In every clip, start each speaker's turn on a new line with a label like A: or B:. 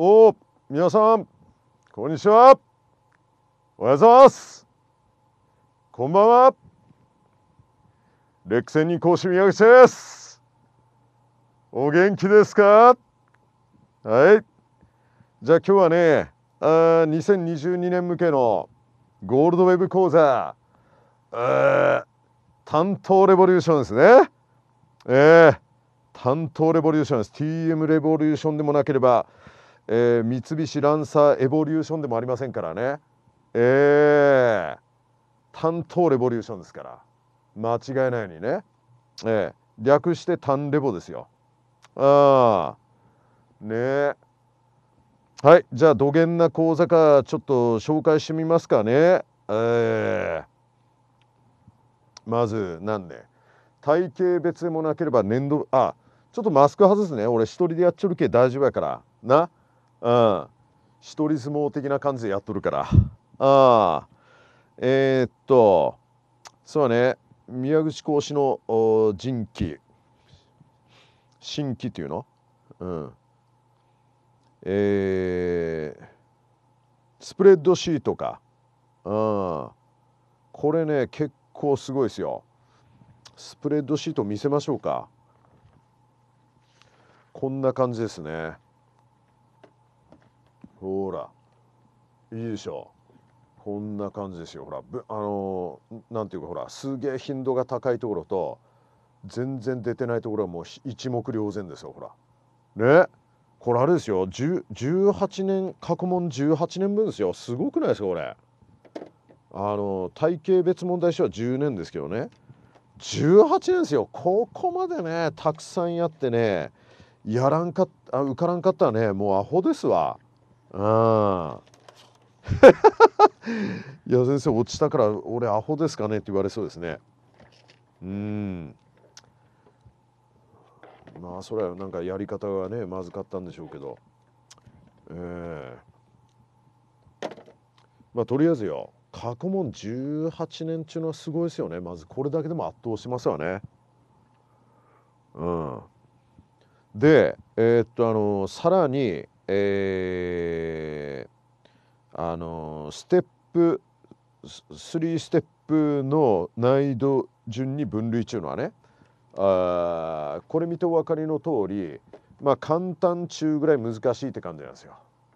A: お皆さんこんにちはおはようございますこんばんは歴戦に講師宮口ですお元気ですかはいじゃあ今日はねあ2022年向けのゴールドウェブ講座担当レボリューションですねえー、担当レボリューションです TM レボリューションでもなければえー、三菱ランサーエボリューションでもありませんからねえー、担当レボリューションですから間違いないようにね、えー、略してタンレボですよああねえはいじゃあどげんな講座かちょっと紹介してみますかねえー、まず何ね体型別でもなければ年度あちょっとマスク外すね俺一人でやっちょるけ大丈夫やからなうん一人相撲的な感じでやっとるからああ。えー、っとそうね宮口講師の人気新規っていうのうんえー、スプレッドシートか、うん、これね結構すごいですよスプレッドシート見せましょうかこんな感じですねほらいいでしょこんな感じですよほらあの何ていうかほらすげえ頻度が高いところと全然出てないところはもう一目瞭然ですよほらねこれあれですよ18年過去問18年分ですよすごくないですかこれあの体系別問題集は10年ですけどね18年ですよここまでねたくさんやってねやらんかっ受からんかったらねもうアホですわ。あ いや先生落ちたから俺アホですかねって言われそうですねうんまあそれはなんかやり方がねまずかったんでしょうけどええー、まあとりあえずよ過去問18年中のはすごいですよねまずこれだけでも圧倒しますわねうんでえー、っとあのさらにえー、あのステップ3ステップの難易度順に分類中のはねあこれ見てお分かりの通りまあ簡単中ぐらい難しいって感じなんですよ。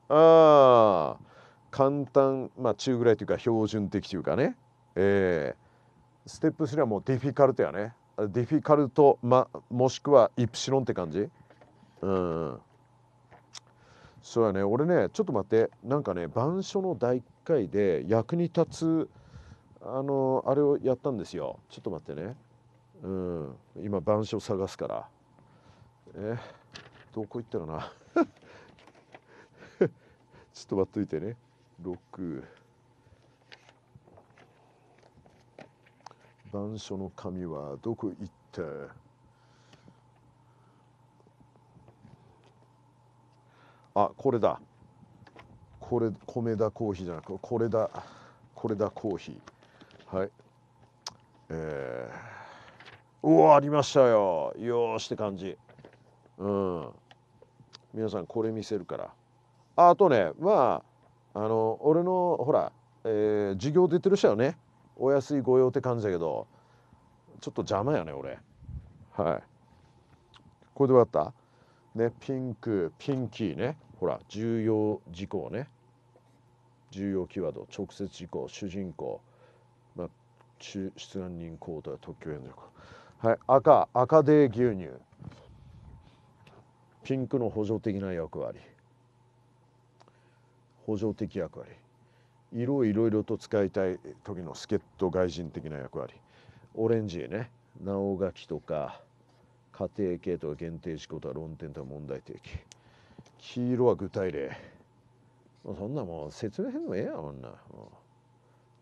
A: あ簡単、まあ、中ぐらいというか標準的というかね、えー、ステップ3はもうディフィカルトやねディフィカルト、ま、もしくはイプシロンって感じ。うんそうやね俺ねちょっと待ってなんかね板書の第1回で役に立つあのあれをやったんですよちょっと待ってねうん今板書探すからえどこ行ったかな ちょっと待っといてね6板書の紙はどこ行ったあこれだこれ米田コーヒーじゃなくこれだこれだコーヒーはいえー、うわありましたよよーしって感じうん皆さんこれ見せるからあとねまああの俺のほら、えー、授業出てる人はねお安い御用って感じだけどちょっと邪魔やね俺はいこれで終わったね、ピンク、ピンキーね。ほら、重要事項ね。重要キーワード、直接事項、主人公、まあ、出願人公とは特許援助。はい、赤、赤で牛乳。ピンクの補助的な役割。補助的役割。色をいろいろと使いたい時の助っ人外人的な役割。オレンジね、直書きとか。仮定系と限定思考とは論点と問題提起黄色は具体例そんなもう説明へんのええやんな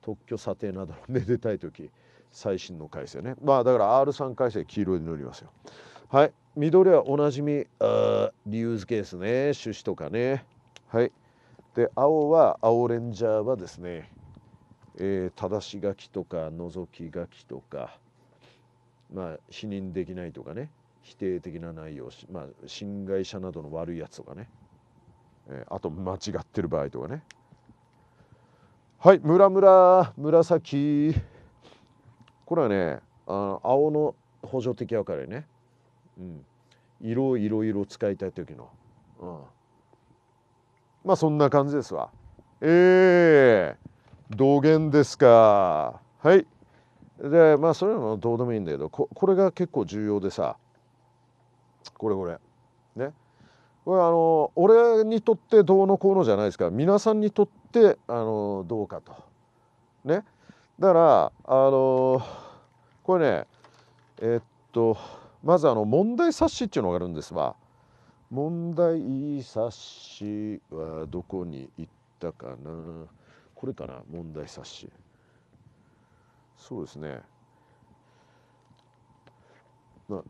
A: 特許査定などのめでたい時最新の改正ねまあだから R3 改正黄色に塗りますよはい緑はおなじみあ理由スけですね趣旨とかねはいで青は青レンジャーはですねえー、正し書きとか覗き書きとかまあ否認できないとかね否定的な内容、まあ、侵害者などの悪いやつとかね、えー、あと間違ってる場合とかねはいムラムラ紫これはねあ青の補助的分るいね、うん、色をいろいろ使いたい時の、うん、まあそんな感じですわええー、道元ですかはいでまあそれはのどうでもいいんだけどここれが結構重要でさこれこれねこれあの俺にとってどうのこうのじゃないですから皆さんにとってあのどうかとねだからあのこれねえっとまずあの問題冊子っていうのがあるんですわ問題冊子はどこに行ったかなこれかな問題冊子そうですね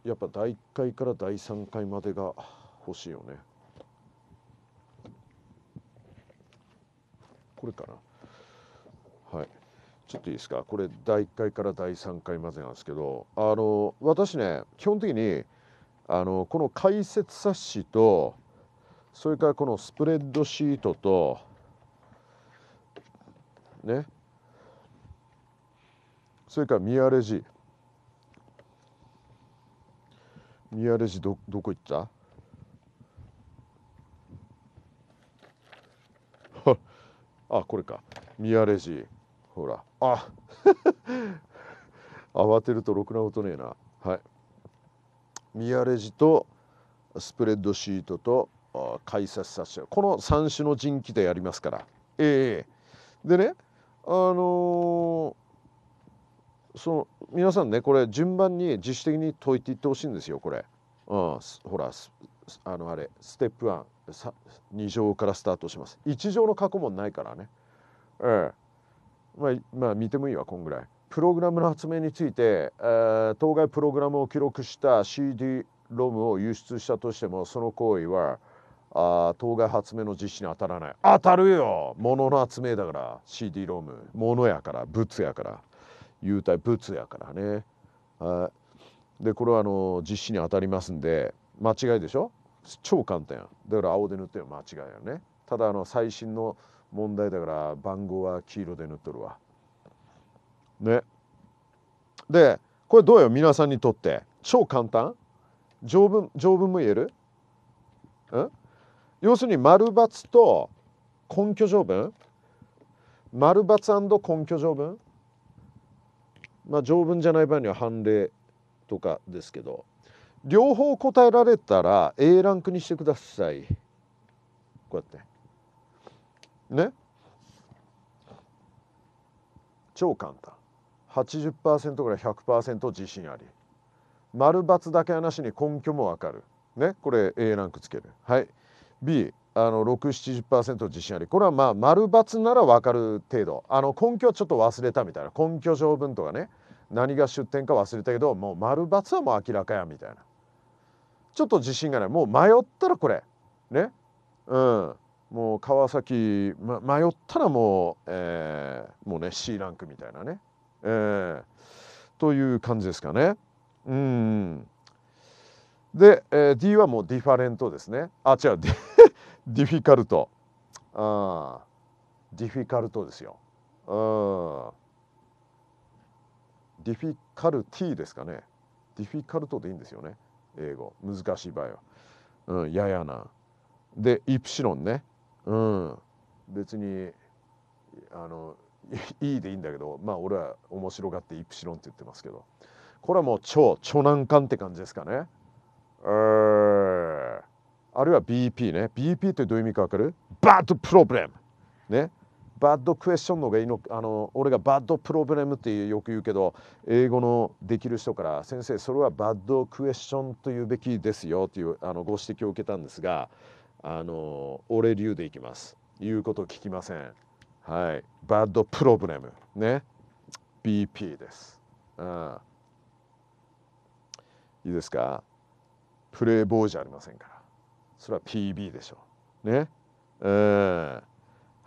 A: やっぱ第1回から第3回までが欲しいよねこれかなはいちょっといいですかこれ第1回から第3回までなんですけどあの私ね基本的にあのこの解説冊子とそれからこのスプレッドシートとねそれからミアレジ宮レジどどこ行ったあこれか宮レジほらあ慌てるとろくなことねえなはい宮レジとスプレッドシートと改札冊子この3種の人気でやりますからええー、でねあのーその皆さんねこれ順番に自主的に解いていってほしいんですよこれ、うん、ほらあのあれステップ1 2乗からスタートします1乗の過去問ないからねうん、まあ、まあ見てもいいわこんぐらいプログラムの発明について、えー、当該プログラムを記録した CD ロムを輸出したとしてもその行為はあ当該発明の実施に当たらない当たるよ物の発明だから CD ロム物やから物やから幽体仏やからね。はい、でこれはあの実施に当たりますんで間違いでしょ超簡単やだから青で塗ってるの間違いやねただあの最新の問題だから番号は黄色で塗っとるわねでこれどうよ皆さんにとって超簡単条文条文も言えるん要するに丸×と根拠条文丸×根拠条文まあ、条文じゃない場合には判例とかですけど両方答えられたら A ランクにしてくださいこうやってね超簡単80%から100%自信あり丸×だけ話に根拠もわかるねこれ A ランクつけるはい B あの670%自信ありこれはまあ丸×なら分かる程度あの根拠ちょっと忘れたみたいな根拠条文とかね何が出典か忘れたけどもう丸×はもう明らかやみたいなちょっと自信がないもう迷ったらこれねうんもう川崎、ま、迷ったらもう、えー、もうね C ランクみたいなね、えー、という感じですかね。うんで、えー、D はもうディファレントですね。あ違うディフィカルトあディフィカルトですよディフィカルティですかねディフィカルトでいいんですよね英語難しい場合は、うん、ややなでイプシロンね、うん、別にあのいいでいいんだけどまあ俺は面白がってイプシロンって言ってますけどこれはもう超長難関って感じですかね。えーあるいは BP ね BP ってどういう意味か分かるバッドプロブレムねバッドクエスチョンの方がいいのあの俺がバッドプロブレムってよく言うけど英語のできる人から先生それはバッドクエスチョンと言うべきですよというあのご指摘を受けたんですがあの俺流でいきます言うこと聞きませんはいバッドプロブレムね BP ですああいいですかプレイボーじゃありませんからそれは PB でしょう。ね。え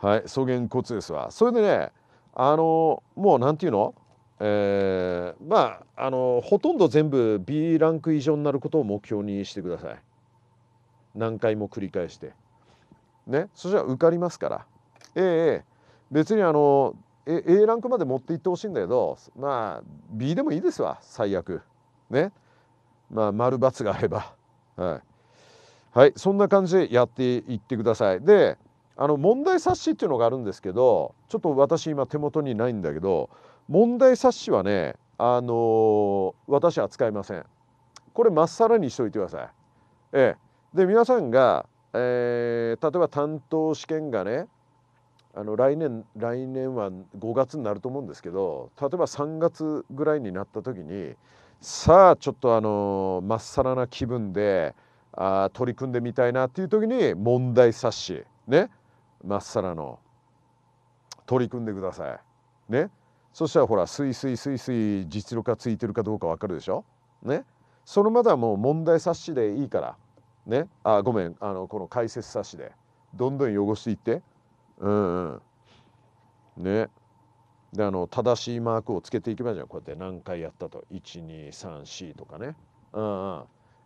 A: ー、はい、草原骨ですわ。それでね、あのもうなんていうのえー、まああのほとんど全部 B ランク以上になることを目標にしてください何回も繰り返してねそしたら受かりますからええ別にあの A ランクまで持っていってほしいんだけどまあ B でもいいですわ最悪ねまあ丸×があればはいはいそんな感じでやっていってくださいであの問題冊子っていうのがあるんですけどちょっと私今手元にないんだけど問題冊子はねあのー、私扱いませんこれまっさらにしといてくださいええで皆さんが、えー、例えば担当試験がねあの来年来年は5月になると思うんですけど例えば3月ぐらいになった時にさあちょっとあのまっさらな気分であ取り組んでみたいなっていう時に問題冊子ねまっさらの取り組んでくださいねそしたらほらスイスイスイスイ実力がついてるかどうかわかるでしょねそのまではもう問題冊子でいいからねあごめんあのこの解説冊子でどんどん汚していってうんうんねであの正しいマークをつけていけばしょじゃんこうやって何回やったと1234とかねうんうん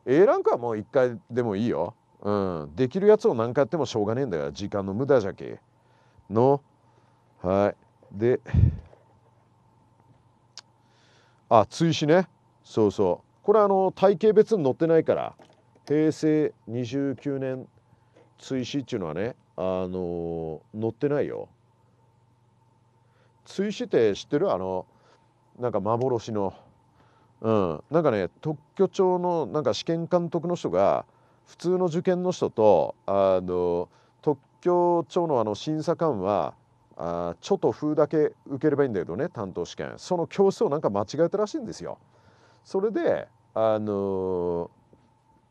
A: A ランクはもう1回でもいいよ、うん、できるやつを何回やってもしょうがねえんだよ時間の無駄じゃけのはいであ追試ねそうそうこれあの体系別に載ってないから平成29年追試っていうのはねあのー、載ってないよ追試って知ってるあのなんか幻のうん、なんかね特許庁のなんか試験監督の人が普通の受験の人とあの特許庁のあの審査官はあちょっと風だけ受ければいいんだけどね担当試験その教室をなんか間違えたらしいんですよ。それであの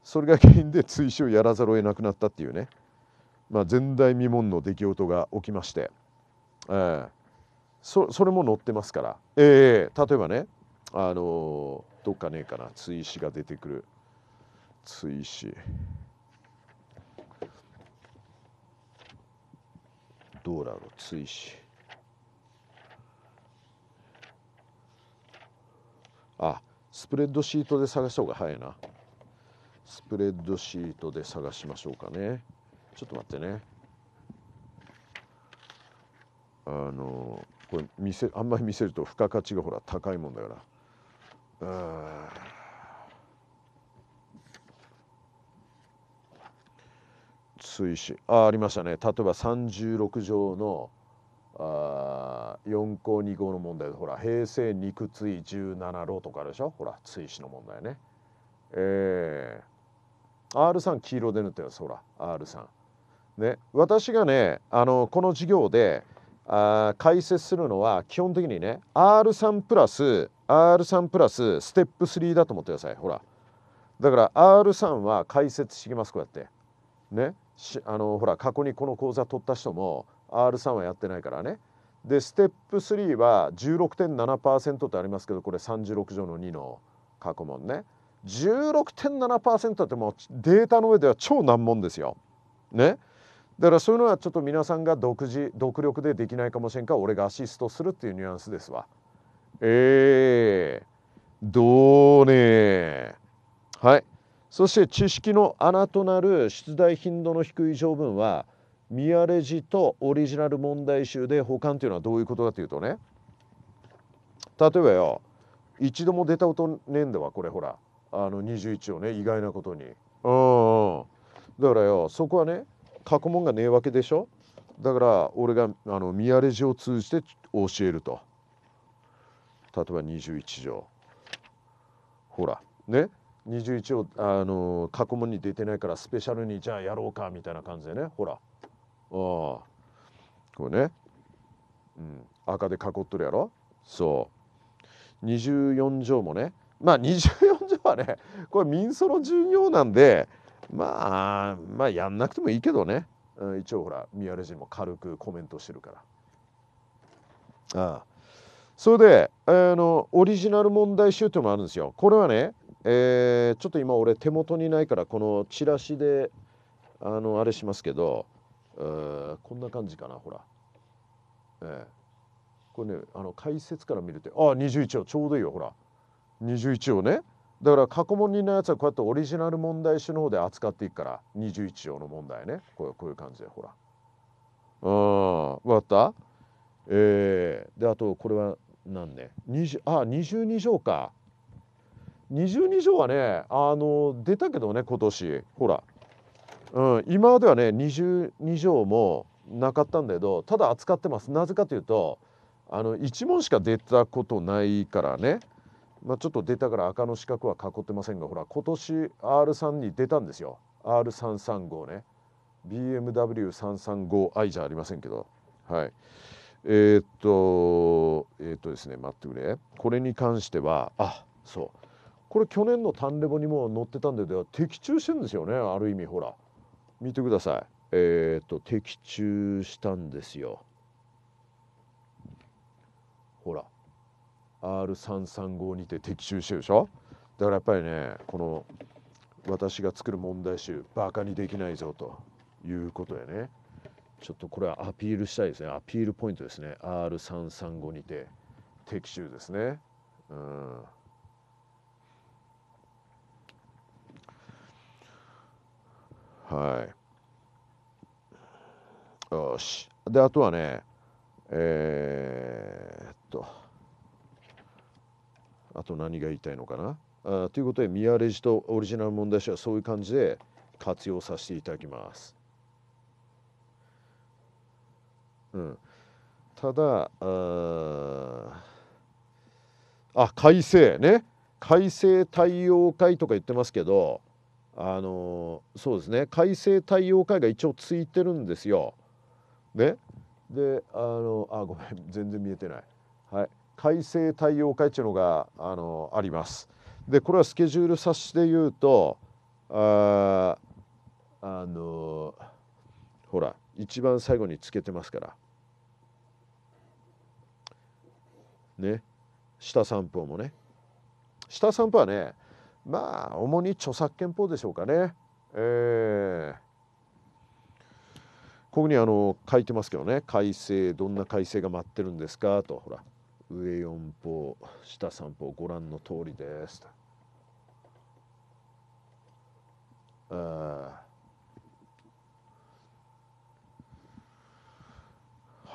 A: それが原因で追試をやらざるを得なくなったっていうね、まあ、前代未聞の出来事が起きまして、えー、そそれも載ってますから、えー、例えばねあのどっかねえかな追試が出てくる追試どうだろう追試あスプレッドシートで探した方が早いなスプレッドシートで探しましょうかねちょっと待ってねあのこれ見せあんまり見せると付加価値がほら高いもんだから。う追試あありましたね例えば36条のあ4項2項の問題でほら平成肉追17路とかでしょほら追試の問題ねえー、R3 黄色で塗ってますほら R3 ね私がねあのこの授業であ解説するのは基本的にね R3 プラス R3 プラスステップ3だと思ってくださいほらだから R3 は解説してきますこうやってねあのほら過去にこの講座取った人も R3 はやってないからねでステップ3は16.7%ってありますけどこれ36条の2の過去問ね16.7%ってもうデータの上では超難問ですよ。ねだからそういうのはちょっと皆さんが独自独力でできないかもしれんから俺がアシストするっていうニュアンスですわ。ええどうねはいそして知識の穴となる出題頻度の低い条文は見荒れ字とオリジナル問題集で保管というのはどういうことかというとね例えばよ一度も出たことねえんだわこれほらあの21をね意外なことにうんだからよそこはね過去問がねえわけでしょだから俺があの見荒れ字を通じて教えると例えば21条ほらね21をあの過去問に出てないからスペシャルにじゃあやろうかみたいな感じでねほらああこうね、うん、赤で囲っとるやろそう24条もねまあ24条はねこれ民ソの重要なんでまあまあやんなくてもいいけどね、うん、一応ほら宮根人も軽くコメントしてるからああそれで、あ、えー、のオリジナル問題集というのもあるんですよ。これはね、えー、ちょっと今俺手元にないからこのチラシであのあれしますけど、えー、こんな感じかなほら、えー、これねあの解説から見るとあ21をちょうどいいよほら21をねだから過去問になやつはこうやってオリジナル問題集の方で扱っていくから21条の問題ねこうこういう感じでほらうん分かったえー、であとこれはなんで20あ22条か22条はねあの出たけどね今年ほら、うん、今まではね22条もなかったんだけどただ扱ってますなぜかというとあの1問しか出たことないからね、まあ、ちょっと出たから赤の四角は囲ってませんがほら今年 R3 に出たんですよ R335 ね BMW335i じゃありませんけどはい。えー、っとえー、っとですね待ってくれこれに関してはあそうこれ去年の「タンレボ」にも載ってたんで的中してるんですよねある意味ほら見てくださいえー、っと的中したんですよほら R335 にて的中してるでしょだからやっぱりねこの私が作る問題集バカにできないぞということやね。ちょっとこれはアピールしたいですねアピールポイントですね R335 にて的中ですねうんはいよしであとはねえー、っとあと何が言いたいのかなあということでミアレジとオリジナル問題集はそういう感じで活用させていただきますうん、ただああ改正ね改正対応会とか言ってますけどあのそうですね改正対応会が一応ついてるんですよ。ねであのあごめん全然見えてない。はい、改正対応会っていうのがあのあります。でこれはスケジュール冊子で言うとああのほら一番最後につけてますからね下散歩もね下散歩はねまあ主に著作権法でしょうかねえー、ここにあの書いてますけどね改正どんな改正が待ってるんですかとほら上4歩下3歩ご覧の通りですと。ああ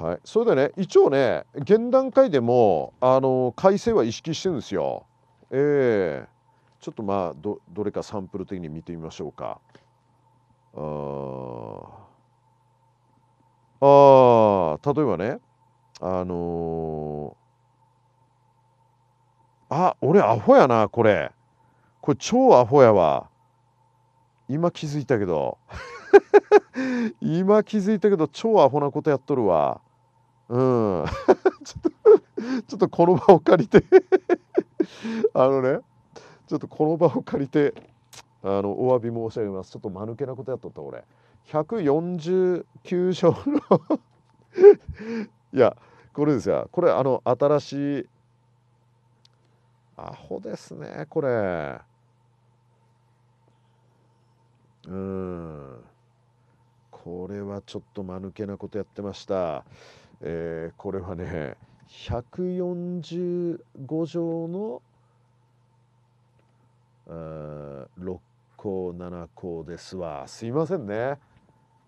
A: はい、それでね一応ね現段階でもあの改正は意識してるんですよ。えー、ちょっとまあどどれかサンプル的に見てみましょうか。ああ例えばねあのー、あ俺アホやなこれこれ超アホやわ今気づいたけど 今気づいたけど超アホなことやっとるわ。うん ちょっと ちょっとこの場を借りて あのねちょっとこの場を借りてあのお詫び申し上げますちょっと間抜けなことやっとった俺149勝のいやこれですよこれあの新しいアホですねこれうんこれはちょっと間抜けなことやってましたえー、これはね145畳の6項7項ですわすいませんね、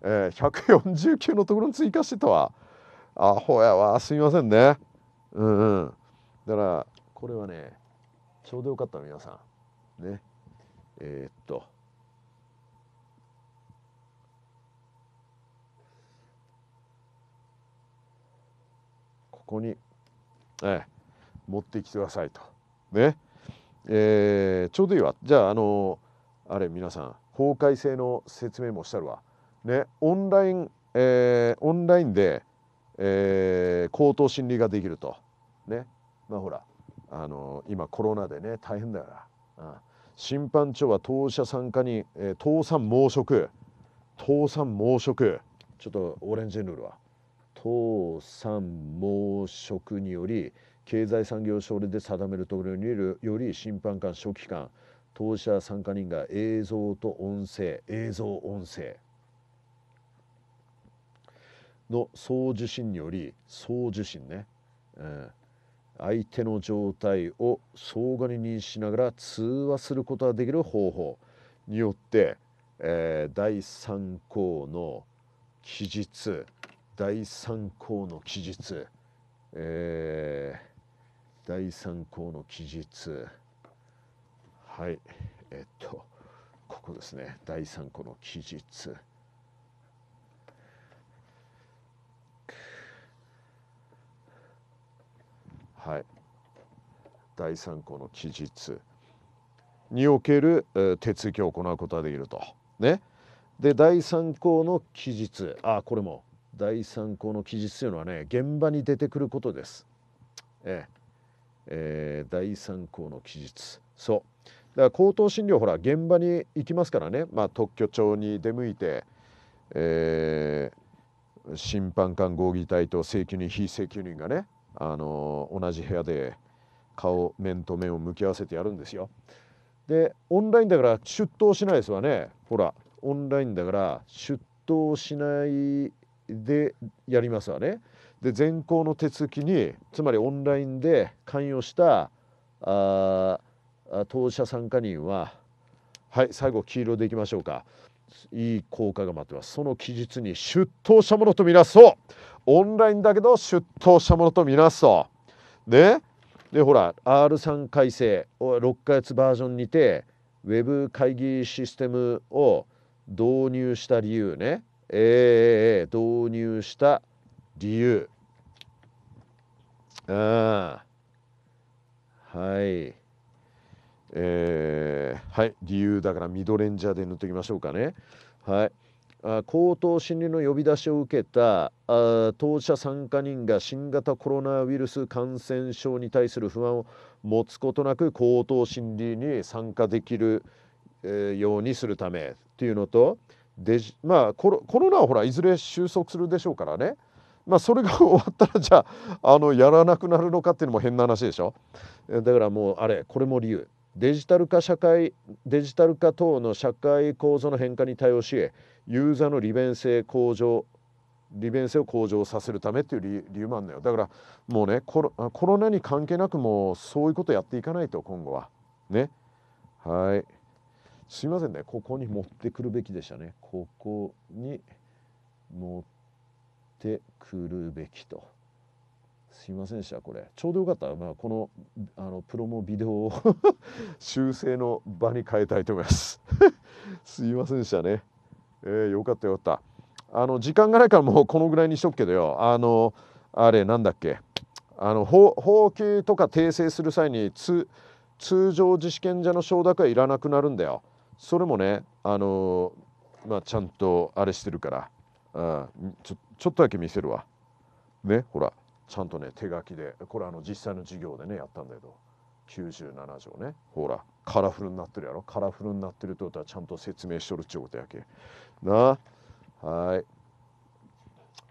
A: えー、149のところに追加してたわアホやわすいませんねうんうんだからこれはねちょうどよかったの皆さんねえー、っとこに、ええ、持ってきてくださいと。ね。えー、ちょうどいいわ。じゃあ、あのあれ、皆さん、法改正の説明もしたるわ。ね、オンライン、えー、オンラインで、えー、口頭審理ができると。ね。まあ、ほら、あの今コロナでね、大変だから。うん審判長は当社参加に、えー、倒産猛食倒産猛食ちょっとオレンジヌールは党産猛食により経済産業省令で定めるところにより審判官書記官当社参加人が映像と音声映像音声の送受信により送受信ね、うん、相手の状態を相互に認識しながら通話することができる方法によって、えー、第3項の記述第三項の記述、えー、第三項の記述はいえっとここですね第三項の記述はい第三項の記述における、えー、手続きを行うことができるとねで第三項の記述あこれも第三項の記述というのはね現場に出てくることです。ええー、第三項の記述そうだから口頭診療ほら現場に行きますからね、まあ、特許庁に出向いて、えー、審判官合議体と請求人非請求人がね、あのー、同じ部屋で顔面と面を向き合わせてやるんですよ。でオンラインだから出頭しないですわねほらオンラインだから出頭しないでやりますわね。で全校の手続きにつまりオンラインで関与したあ当事者参加人ははい最後黄色でいきましょうかいい効果が待ってますその期日に出頭したものとみなそうオンラインだけど出頭したものとみなそうねでほら R3 改正6ヶ月バージョンにてウェブ会議システムを導入した理由ねえー、導入した理由。あはい。えー、はい、理由だからミドレンジャーで塗っておきましょうかね。はい。あ高等心理の呼び出しを受けたあ当事者参加人が新型コロナウイルス感染症に対する不安を持つことなく高等心理に参加できる、えー、ようにするためっていうのとデジまあコロコロナはほらいずれ収束するでしょうからね、まあ、それが終わったらじゃああのやらなくなるのかっていうのも変な話でしょだからもうあれこれも理由デジタル化社会デジタル化等の社会構造の変化に対応しユーザーの利便性向上利便性を向上させるためっていう理由もあるんだよだからもうねコロコロナに関係なくもうそういうことやっていかないと今後はねはい。すいませんねここに持ってくるべきでしたねここに持ってくるべきとすいませんでしたこれちょうどよかったら、まあ、このあのプロモビデオを 修正の場に変えたいと思います すいませんでしたねえー、よかったよかったあの時間がないからもう このぐらいにしとくけどよあのあれなんだっけあの法規とか訂正する際に通常自主権者の承諾はいらなくなるんだよ。それもねあのー、まあ、ちゃんとあれしてるからあちょちょっとだけ見せるわねほらちゃんとね手書きでこれあの実際の授業でねやったんだけど97条ねほらカラフルになってるやろカラフルになってるってことはちゃんと説明しとるっちゅうことやけなはい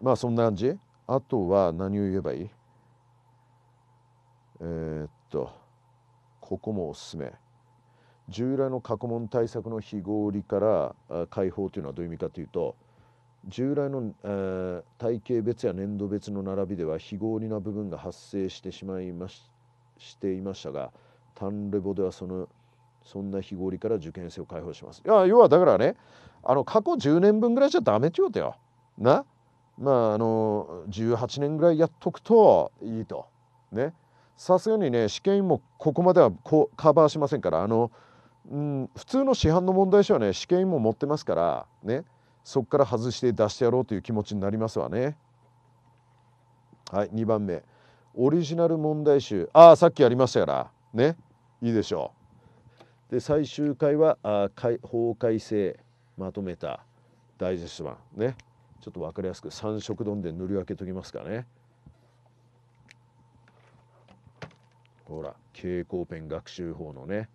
A: まあそんな感じあとは何を言えばいいえー、っとここもおすすめ従来の過去問対策の非合理から解放というのはどういう意味かというと従来の、えー、体系別や年度別の並びでは非合理な部分が発生してしまいまししていましたが単レボではそのそんな非合理から受験生を解放します。いや要はだからねあの過去10年分ぐらいじゃダメって言うとよ。なまああの18年ぐらいやっとくといいと。ね。さすがにね試験もここまではこカバーしませんからあのうん、普通の市販の問題集はね試験も持ってますからねそこから外して出してやろうという気持ちになりますわね。はい2番目オリジナル問題集ああさっきやりましたからねいいでしょう。で最終回はあ法改正まとめたダイジェスト版ねちょっと分かりやすく3色丼で塗り分けときますかね。ほら蛍光ペン学習法のね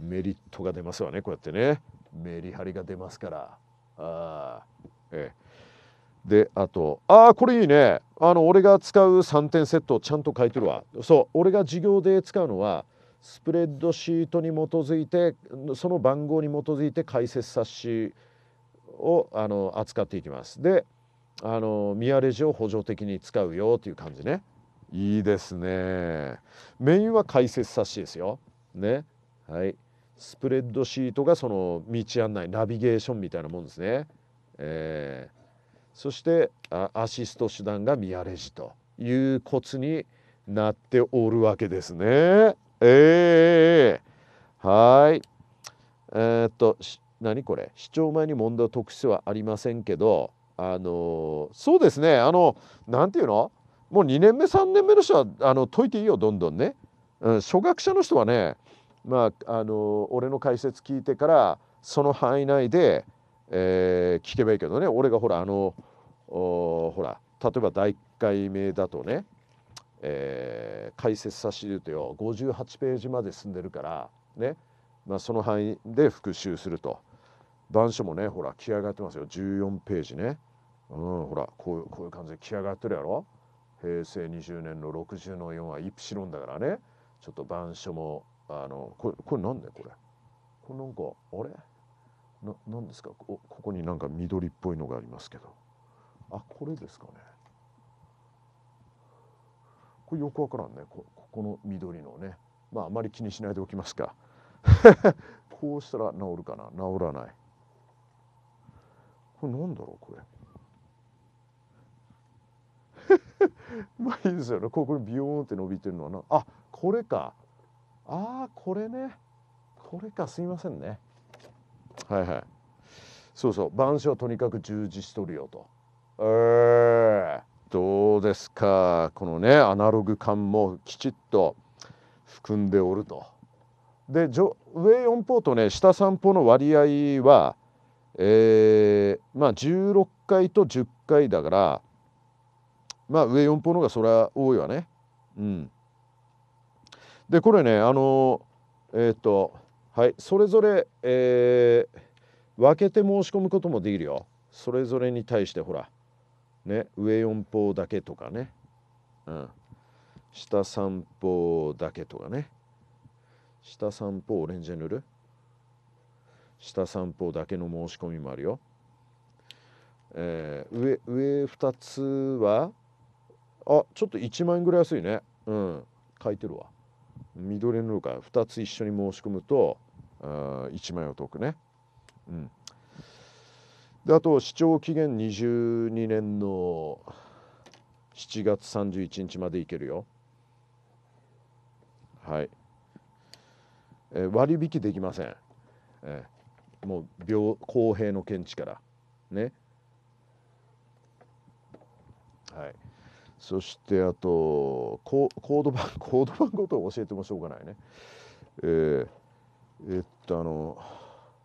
A: メリットが出ますわねこうやってねメリハリが出ますからあええであとああこれいいねあの俺が使う3点セットちゃんと書いてるわそう俺が授業で使うのはスプレッドシートに基づいてその番号に基づいて解説冊子をあの扱っていきますであのミヤレジを補助的に使うよという感じねいいですねメインは解説冊子ですよねはいスプレッドシートがその道案内ナビゲーションみたいなもんですね、えー、そしてアシスト手段がミヤレジというコツになっておるわけですねええー、はいえー、っと何これ視聴前に問題を解く必要はありませんけどあのそうですねあの何て言うのもう2年目3年目の人はあの解いていいよどんどんね、うん、初学者の人はねまあ、あの俺の解説聞いてからその範囲内で、えー、聞けばいいけどね俺がほらあのほら例えば第1回目だとね、えー、解説させてれとよ58ページまで進んでるからね、まあ、その範囲で復習すると。板書もねほら来上がってますよ14ページね。うん、ほらこういうこういう感じで来上がってるやろ平成20年の60の4はイプシロンだからねちょっと板書もあのこれこれな何ねこれこれなんかあれな何ですかこここになんか緑っぽいのがありますけどあこれですかねこれよくわからんねこここの緑のねまああまり気にしないでおきますか こうしたら治るかな治らないこれ何だろうこれ まあいいですよねここにビヨーンって伸びてるのはなあこれかああこれねこれかすいませんねはいはいそうそう板書とにかく充実しとるよとえー、どうですかこのねアナログ感もきちっと含んでおるとで上4ーとね下3歩の割合はえー、まあ16回と10回だからまあ上4歩の方がそれは多いわねうんでこれねあのえー、っとはいそれぞれ、えー、分けて申し込むこともできるよそれぞれに対してほらね上4方だけとかね、うん、下3方だけとかね下3方オレンジ塗る下3方だけの申し込みもあるよ、えー、上上2つはあちょっと1万円ぐらい安いねうん書いてるわ緑のルカ2つ一緒に申し込むとあ1万円お得ね。うん、であと視聴期限22年の7月31日までいけるよ。はい。えー、割引できません。えー、もう公平の見地から。ね。はい。そしてあとコード番 コード番ごと教えてもしょうがないねえー、えっとあの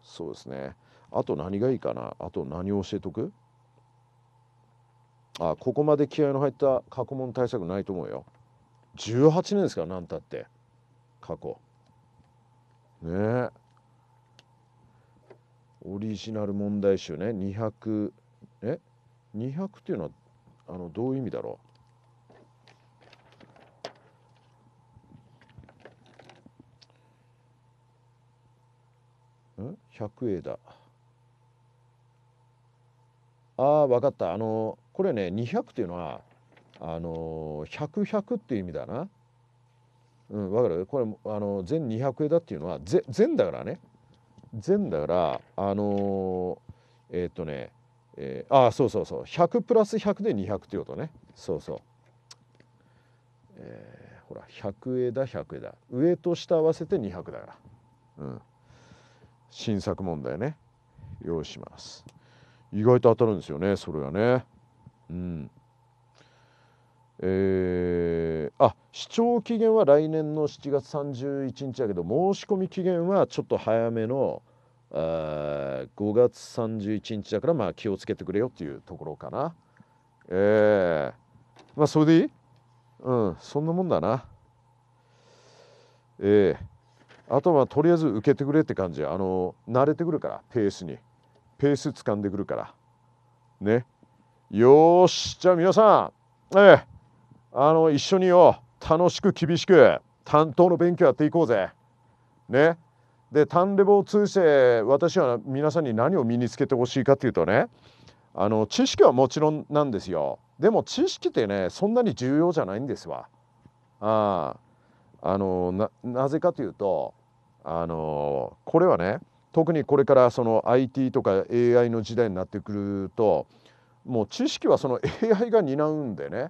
A: そうですねあと何がいいかなあと何を教えとくあここまで気合の入った過去問対策ないと思うよ18年ですから何たって過去ねえオリジナル問題集ね200え200っていうのはあのどういう意味だろう ?100 枝ああ分かったあのこれね200っていうのはあの100100 100っていう意味だなうん分かるこれあの全200枝っていうのは全だからね全だからあのえー、っとねえー、ああそうそうそう100プラス100で200っていうことねそうそう、えー、ほら100枝100枝上と下合わせて200だからうん新作問題ね用意します意外と当たるんですよねそれはねうんえー、あ視聴期限は来年の7月31日だけど申し込み期限はちょっと早めのあ5月31日だからまあ気をつけてくれよっていうところかなええー、まあそれでいいうんそんなもんだなええーあとはとりあえず受けてくれって感じあの慣れてくるからペースにペース掴んでくるからねよしじゃあ皆さんええあの一緒によ楽しく厳しく担当の勉強やっていこうぜねで単レボを通じて私は皆さんに何を身につけてほしいかっていうとねあの知識はもちろんなんですよでも知識ってねそんなに重要じゃないんですわああのなぜかというとあのこれはね特にこれからその IT とか AI の時代になってくるともう知識はその AI が担うんでね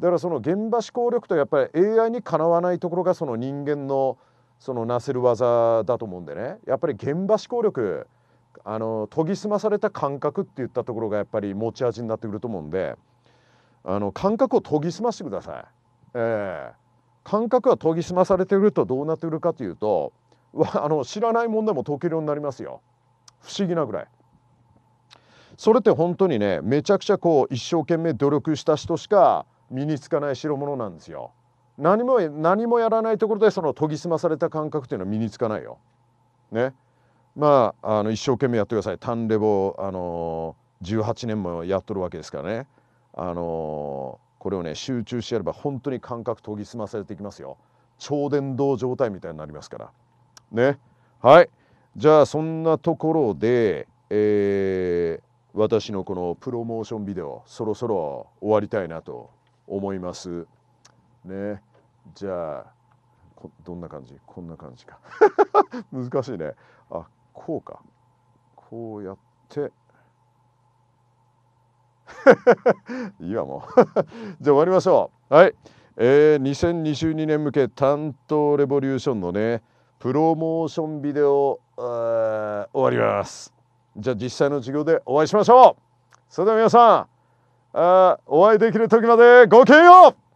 A: だからその現場思考力とやっぱり AI にかなわないところがその人間のそのなせる技だと思うんでねやっぱり現場思考力あの研ぎ澄まされた感覚っていったところがやっぱり持ち味になってくると思うんであの感覚を研ぎ澄ましてください。えー、感覚は研ぎ澄まされてくるとどうなってくるかというと あの知らない問題も解けるようになりますよ不思議なぐらいそれって本当にねめちゃくちゃこう一生懸命努力した人しか身につかない代物なんですよ何も何もやらないところでその研ぎ澄まされた感覚っていうのは身につかないよねまああの一生懸命やってくださいタンレボあの18年もやっとるわけですからねあのこれをね集中してやれば本当に感覚研ぎ澄まされていきますよ超伝導状態みたいになりますから。ねはいじゃあそんなところで、えー、私のこのプロモーションビデオそろそろ終わりたいなと思いますねじゃあどんな感じこんな感じか 難しいねあこうかこうやって いいわもう じゃあ終わりましょうはいえー、2022年向け担当レボリューションのねプロモーションビデオ、え終わりますじゃあ実際の授業でお会いしましょうそれでは皆さん、お会いできる時までごきげんよう